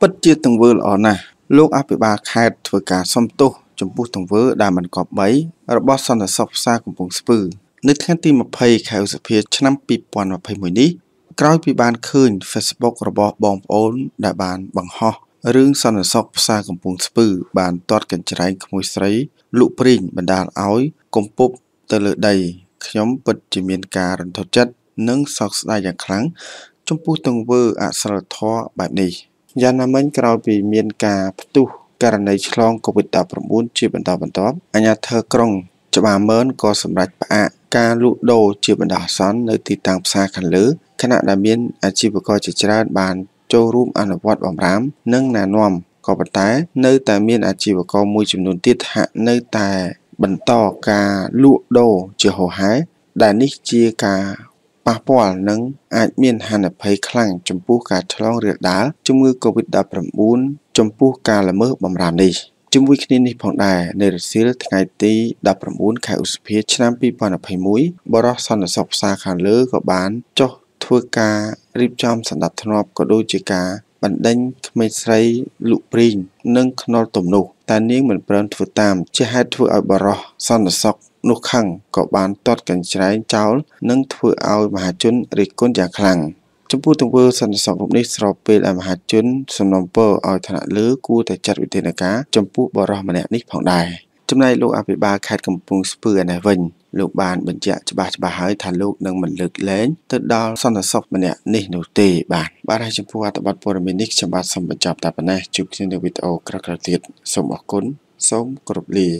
ពិតជាទង្វើល្អណាស់លោកអភិបាលខេត្តធ្វើការសុំទោសចំពោះទង្វើដែលមិនគប្បីរបស់សន្តិសុខផ្សារកំពង់ស្ពឺ នៅថ្ងៃទី20ខែឧសភា ឆ្នាំ2021នេះក្រោយពីបានឃើញ Facebook របស់បងប្អូនដែលបានបង្ហោះរឿងសន្តិសុខផ្សារកំពង់ស្ពឺបានទាត់កញ្ច្រែងក្មួយស្រីលក់ព្រីងបណ្ដាលឲ្យកំពប់ទៅលើដីខ្ញុំពិតជាមានការរន្ធត់ចិត្តនិងសោកស្ដាយយ៉ាងខ្លាំងចំពោះទង្វើអសិលធម៌បែបនេះ។យ៉ាងណាមិញក្រោយពីមានការផ្ទុះករណីឆ្លង COVID-19 ជាបន្តបន្ទាប់អាជ្ញាធរក្រុងច្បារមឺនក៏សម្រេចផ្អាកការលក់ដូរជាបណ្ដោះអាសន្ននៅទីតាំងផ្សារខាងលើខណៈដែលមានអាជីវករជាច្រើនបានចូលរួមអនុវត្តបំរាម និងណែនាំក៏ប៉ុន្តែនៅតែមានអាជីវករមួយចំនួនទៀតហាក់នៅតែបន្តការលក់ដូរជាហោហែដែលនេះជាការប៉ះពាល់និងអាចមានហានិភ័យខ្លាំងចំពោះការឆ្លងរាលដាលជំងឺ Covid-19 ចំពោះការល្មើសបម្រាមនេះជាមួយគ្នានេះផងដែរនៅរសៀលថ្ងៃទី19ខែឧសភាឆ្នាំ2021បរិសសន្តិសុខផ្សារខាងលើក៏បានចុះធ្វើការរៀបចំសម្ដាប់ធ្នាប់ក៏ដូចជាការបណ្ដេញក្មេងស្រីលក់ព្រីងនិងខ្នុរទំនុះតែនាងមិនព្រមធ្វើតាម ជាហេតុធ្វើឲ្យបរោះសន្តិសុខនោះខឹងក៏បានទាត់កញ្ច្រែងចោលនិង ធ្វើឲ្យមហាជនរិះគន់យ៉ាងខ្លាំងចំពោះទង្វើសន្តិសុខរូបនេះស្របពេលឲ្យមហាជនសំណុំពរឲ្យថ្នាក់លើគួរតែចាត់វិធានការចំពោះបរិសម្នាក់នេះផងដែរចំណែកលោកអភិបាលខេត្តកំពង់ស្ពឺឯនេះវិញលោកបានបញ្ជាក់ច្បាស់ច្បាស់ហើយថាលោកនឹងមិនលើកលែងទៅដល់សន្តិសុខម្នាក់នេះនោះទេបាទបាទហើយចំពោះអត្ថបទព័ត៌មាននេះខ្ញុំបាទសូមបញ្ចប់តែប៉ុណ្ណេះជួបគ្នានៅវីដេអូក្រោយៗទៀតសូមអរគុណសូមគោរពលា